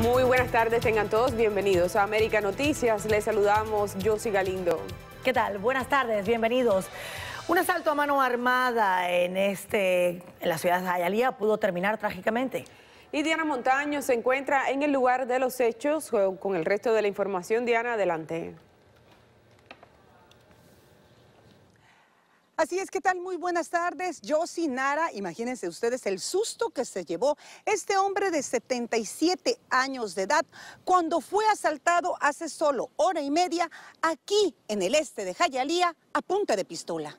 Muy buenas tardes, tengan todos bienvenidos a América Noticias. Les saludamos Josie Galindo. ¿Qué tal? Buenas tardes, bienvenidos. Un asalto a mano armada en, este, en la ciudad de Ayalía pudo terminar trágicamente. Y Diana Montaño se encuentra en el lugar de los hechos con el resto de la información. Diana, adelante. Así es, ¿qué tal? Muy buenas tardes. Yo Nara. Imagínense ustedes el susto que se llevó este hombre de 77 años de edad cuando fue asaltado hace solo hora y media aquí en el este de Jayalía a punta de pistola.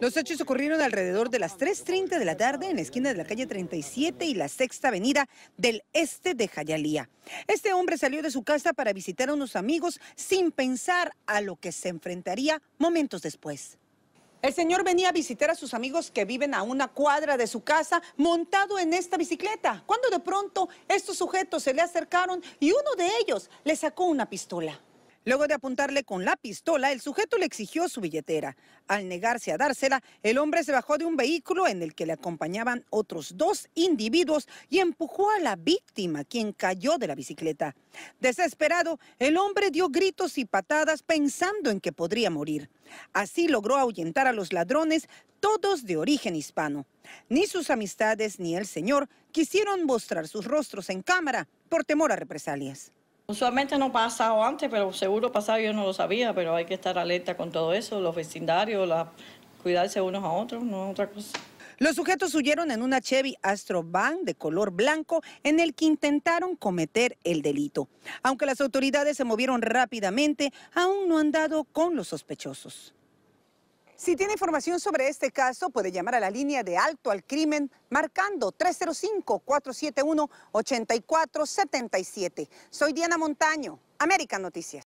Los hechos ocurrieron alrededor de las 3.30 de la tarde en la esquina de la calle 37 y la Sexta Avenida del Este de Jayalía. Este hombre salió de su casa para visitar a unos amigos sin pensar a lo que se enfrentaría momentos después. El señor venía a visitar a sus amigos que viven a una cuadra de su casa montado en esta bicicleta, cuando de pronto estos sujetos se le acercaron y uno de ellos le sacó una pistola. Luego de apuntarle con la pistola, el sujeto le exigió su billetera. Al negarse a dársela, el hombre se bajó de un vehículo en el que le acompañaban otros dos individuos y empujó a la víctima, quien cayó de la bicicleta. Desesperado, el hombre dio gritos y patadas pensando en que podría morir. Así logró ahuyentar a los ladrones, todos de origen hispano. Ni sus amistades ni el señor quisieron mostrar sus rostros en cámara por temor a represalias. Usualmente no pasa o antes, pero seguro pasaba, yo no lo sabía, pero hay que estar alerta con todo eso, los vecindarios, cuidarse unos a otros, no otra cosa. Los sujetos huyeron en una Chevy Astro Van de color blanco en el que intentaron cometer el delito. Aunque las autoridades se movieron rápidamente, aún no han dado con los sospechosos. Si tiene información sobre este caso, puede llamar a la línea de alto al crimen marcando 305-471-8477. Soy Diana Montaño, América Noticias.